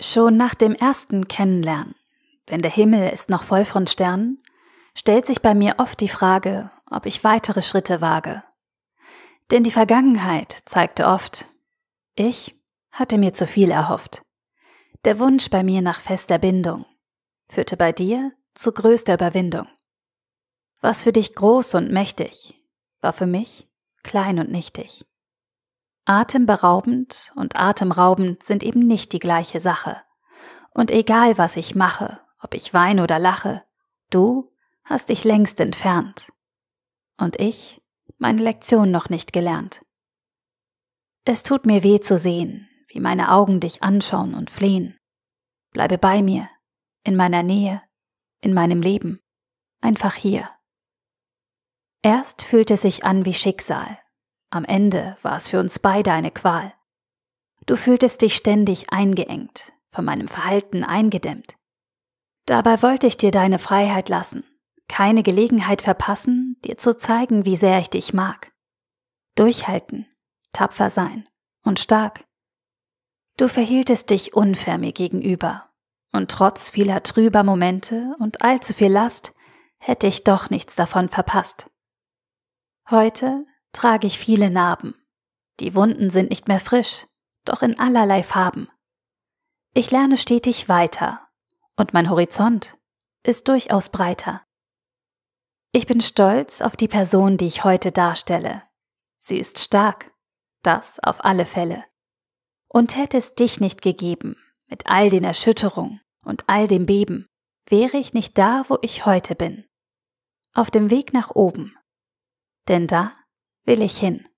Schon nach dem ersten Kennenlernen, wenn der Himmel ist noch voll von Sternen, stellt sich bei mir oft die Frage, ob ich weitere Schritte wage. Denn die Vergangenheit zeigte oft, ich hatte mir zu viel erhofft. Der Wunsch bei mir nach fester Bindung führte bei dir zu größter Überwindung. Was für dich groß und mächtig, war für mich klein und nichtig. Atemberaubend und atemraubend sind eben nicht die gleiche Sache. Und egal, was ich mache, ob ich weine oder lache, du hast dich längst entfernt. Und ich meine Lektion noch nicht gelernt. Es tut mir weh zu sehen, wie meine Augen dich anschauen und flehen. Bleibe bei mir, in meiner Nähe, in meinem Leben, einfach hier. Erst fühlt es sich an wie Schicksal, am Ende war es für uns beide eine Qual. Du fühltest dich ständig eingeengt, von meinem Verhalten eingedämmt. Dabei wollte ich dir deine Freiheit lassen, keine Gelegenheit verpassen, dir zu zeigen, wie sehr ich dich mag. Durchhalten, tapfer sein und stark. Du verhieltest dich unfair mir gegenüber, und trotz vieler trüber Momente und allzu viel Last hätte ich doch nichts davon verpasst. Heute trage ich viele Narben. Die Wunden sind nicht mehr frisch, doch in allerlei Farben. Ich lerne stetig weiter, und mein Horizont ist durchaus breiter. Ich bin stolz auf die Person, die ich heute darstelle. Sie ist stark, das auf alle Fälle. Und hätte es dich nicht gegeben, mit all den Erschütterungen und all dem Beben, wäre ich nicht da, wo ich heute bin. Auf dem Weg nach oben. Denn da will ich hin.